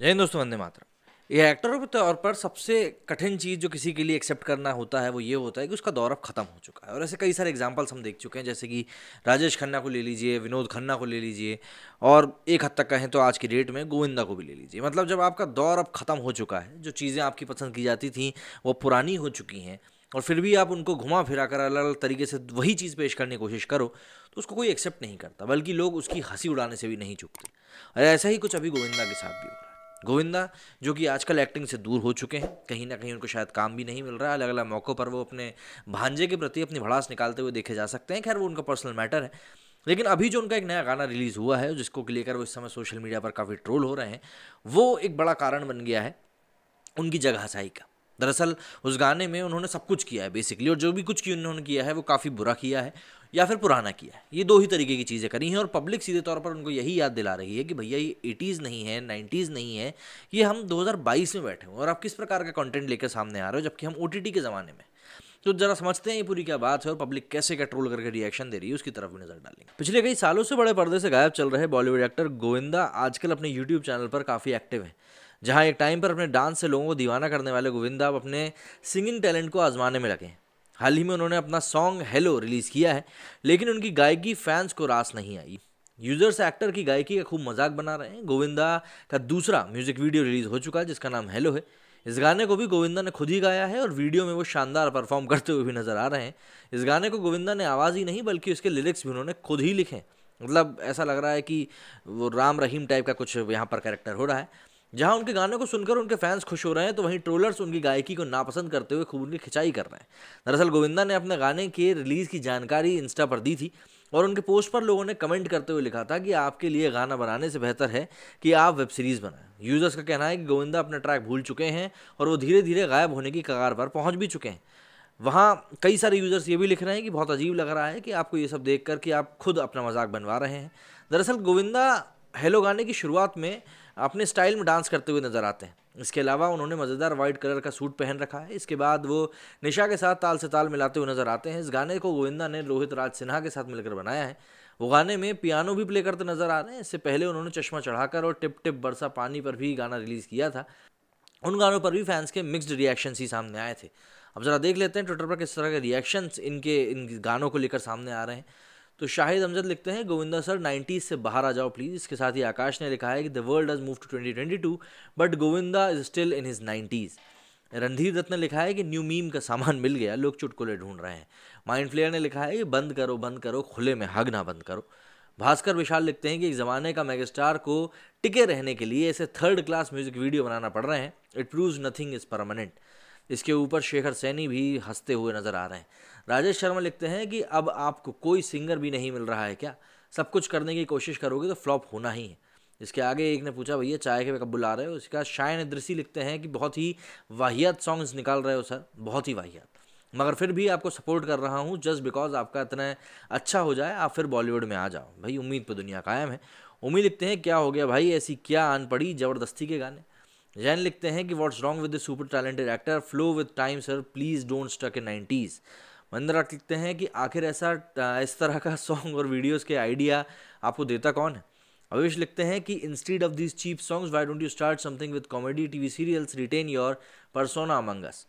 जय हिंद दोस्तों वंदे मातरम ये एक्टरों के तौर पर सबसे कठिन चीज़ जो किसी के लिए एक्सेप्ट करना होता है वो ये होता है कि उसका दौर अब ख़त्म हो चुका है और ऐसे कई सारे एग्जांपल्स हम देख चुके हैं जैसे कि राजेश खन्ना को ले लीजिए विनोद खन्ना को ले लीजिए और एक हद तक कहें तो आज की डेट में गोविंदा को भी ले लीजिए मतलब जब आपका दौर अब ख़त्म हो चुका है जो चीज़ें आपकी पसंद की जाती थी वो पुरानी हो चुकी हैं और फिर भी आप उनको घुमा फिरा कर अलग अलग तरीके से वही चीज़ पेश करने की कोशिश करो तो उसको कोई एक्सेप्ट नहीं करता बल्कि लोग उसकी हंसी उड़ाने से भी नहीं चुकते और ऐसा ही कुछ अभी गोविंदा के साथ भी हो गोविंदा जो कि आजकल एक्टिंग से दूर हो चुके हैं कहीं ना कहीं उनको शायद काम भी नहीं मिल रहा है अलग अलग मौक़ों पर वो अपने भांजे के प्रति अपनी भड़ास निकालते हुए देखे जा सकते हैं खैर वो उनका पर्सनल मैटर है लेकिन अभी जो उनका एक नया गाना रिलीज़ हुआ है जिसको लेकर वो इस समय सोशल मीडिया पर काफ़ी ट्रोल हो रहे हैं वो एक बड़ा कारण बन गया है उनकी जगहसाई का दरअसल उस गाने में उन्होंने सब कुछ किया है बेसिकली और जो भी कुछ किया उन्होंने किया है वो काफ़ी बुरा किया है या फिर पुराना किया है ये दो ही तरीके की चीज़ें करी हैं और पब्लिक सीधे तौर पर उनको यही याद दिला रही है कि भैया ये एटीज़ नहीं है नाइन्टीज़ नहीं है ये हम 2022 में बैठे हुए और आप किस प्रकार का कंटेंट लेकर सामने आ रहे हो जबकि हम ओ के ज़माने में तो जरा समझते हैं ये पूरी क्या बात है और पब्लिक कैसे कंट्रोल करके रिएक्शन दे रही है उसकी तरफ भी नजर डालेंगे पिछले कई सालों से बड़े पर्दे से गायब चल रहे बॉलीवुड एक्टर गोविंदा आजकल अपने यूट्यूब चैनल पर काफ़ी एक्टिव हैं जहाँ एक टाइम पर अपने डांस से लोगों को दीवाना करने वाले गोविंदा अब अपने सिंगिंग टैलेंट को आजमाने में लगे हाल ही में उन्होंने अपना सॉन्ग हेलो रिलीज़ किया है लेकिन उनकी गायकी फैंस को रास नहीं आई यूजर्स एक्टर की गायकी का खूब मजाक बना रहे हैं गोविंदा का दूसरा म्यूजिक वीडियो रिलीज़ हो चुका है जिसका नाम हेलो है इस गाने को भी गोविंदा ने खुद ही गाया है और वीडियो में वो शानदार परफॉर्म करते हुए भी नज़र आ रहे हैं इस गाने को गोविंदा ने आवाज़ ही नहीं बल्कि उसके लिरिक्स भी उन्होंने खुद ही लिखे मतलब ऐसा लग रहा है कि वो राम रहीम टाइप का कुछ यहाँ पर कैरेक्टर हो रहा है जहां उनके गानों को सुनकर उनके फैंस खुश हो रहे हैं तो वहीं ट्रोलर्स उनकी गायकी को नापसंद करते हुए खूब उनकी खिंचाई कर रहे हैं दरअसल गोविंदा ने अपने गाने के रिलीज़ की जानकारी इंस्टा पर दी थी और उनके पोस्ट पर लोगों ने कमेंट करते हुए लिखा था कि आपके लिए गाना बनाने से बेहतर है कि आप वेब सीरीज़ बनाएं यूज़र्स का कहना है कि गोविंदा अपना ट्रैक भूल चुके हैं और वो धीरे धीरे गायब होने की कगार पर पहुँच भी चुके हैं वहाँ कई सारे यूज़र्स ये भी लिख रहे हैं कि बहुत अजीब लग रहा है कि आपको ये सब देख कर कि आप खुद अपना मजाक बनवा रहे हैं दरअसल गोविंदा हेलो गाने की शुरुआत में अपने स्टाइल में डांस करते हुए नजर आते हैं इसके अलावा उन्होंने मज़ेदार वाइट कलर का सूट पहन रखा है इसके बाद वो निशा के साथ ताल से ताल मिलाते हुए नजर आते हैं इस गाने को गोविंदा ने रोहित राज सिन्हा के साथ मिलकर बनाया है वो गाने में पियानो भी प्ले करते नजर आ रहे हैं इससे पहले उन्होंने चश्मा चढ़ाकर और टिप टिप बरसा पानी पर भी गाना रिलीज़ किया था उन गानों पर भी फैंस के मिक्सड रिएक्शंस ही सामने आए थे अब ज़रा देख लेते हैं ट्विटर पर किस तरह के रिएक्शंस इनके इन गानों को लेकर सामने आ रहे हैं तो शाहिद अमजद लिखते हैं गोविंदा सर नाइन्टीज़ से बाहर आ जाओ प्लीज़ इसके साथ ही आकाश ने लिखा है कि the world has move to twenty twenty two but Govinda is still in his nineties Randhir Dutt ने लिखा है कि न्यू मीम का सामान मिल गया लोग चुटकुले ढूंढ रहे हैं माइंड फ्लेयर ने लिखा है कि बंद करो बंद करो खुले में हगना बंद करो भास्कर विशाल लिखते हैं कि एक ज़माने का मेगास्टार को टिके रहने के लिए ऐसे थर्ड क्लास म्यूज़िक वीडियो बनाना पड़ रहे हैं it proves nothing is permanent इसके ऊपर शेखर सैनी भी हंसते हुए नज़र आ रहे हैं राजेश शर्मा लिखते हैं कि अब आपको कोई सिंगर भी नहीं मिल रहा है क्या सब कुछ करने की कोशिश करोगे तो फ्लॉप होना ही है इसके आगे एक ने पूछा भैया चाय के कब बुला रहे हो इसका शायन दृश्य लिखते हैं कि बहुत ही वाहियात सॉन्ग्स निकाल रहे हो सर बहुत ही वाहियात मगर फिर भी आपको सपोर्ट कर रहा हूँ जस्ट बिकॉज आपका इतना अच्छा हो जाए आप फिर बॉलीवुड में आ जाओ भाई उम्मीद पर तो दुनिया कायम है उम्मीद लिखते हैं क्या हो गया भाई ऐसी क्या आन पड़ी ज़बरदस्ती के गाने जैन लिखते हैं कि what's wrong with the super talented actor flow with time sir please don't stuck in nineties Mandira लिखते हैं कि आखिर ऐसा इस तरह का सॉन्ग और वीडियोस के आइडिया आपको देता कौन है अवेश लिखते हैं कि instead of these cheap songs why don't you start something with comedy TV serials retain your persona amongst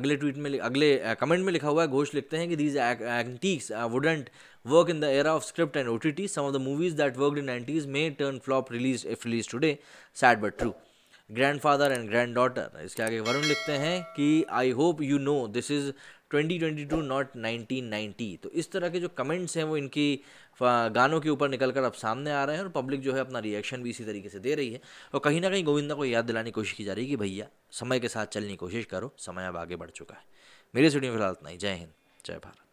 अगले ट्वीट में अगले कमेंट में लिखा हुआ है घोष लिखते हैं कि these antics wouldn't work in the era of script and O T T some of the movies that work in nineties may turn flop release if release today sad but true grandfather and granddaughter इसके आगे वरुण लिखते हैं कि I hope you know this is 2022 not 1990 तो इस तरह के जो कमेंट्स हैं वो इनकी गानों के ऊपर निकल कर अब सामने आ रहे हैं और पब्लिक जो है अपना रिएक्शन भी इसी तरीके से दे रही है और कहीं ना कहीं गोविंदा को याद दिलाने की कोशिश की जा रही है कि भैया समय के साथ चलने की कोशिश करो समय अब आगे बढ़ चुका है मेरे स्टूडियो में फिलहाल इतना ही जय हिंद जय भारत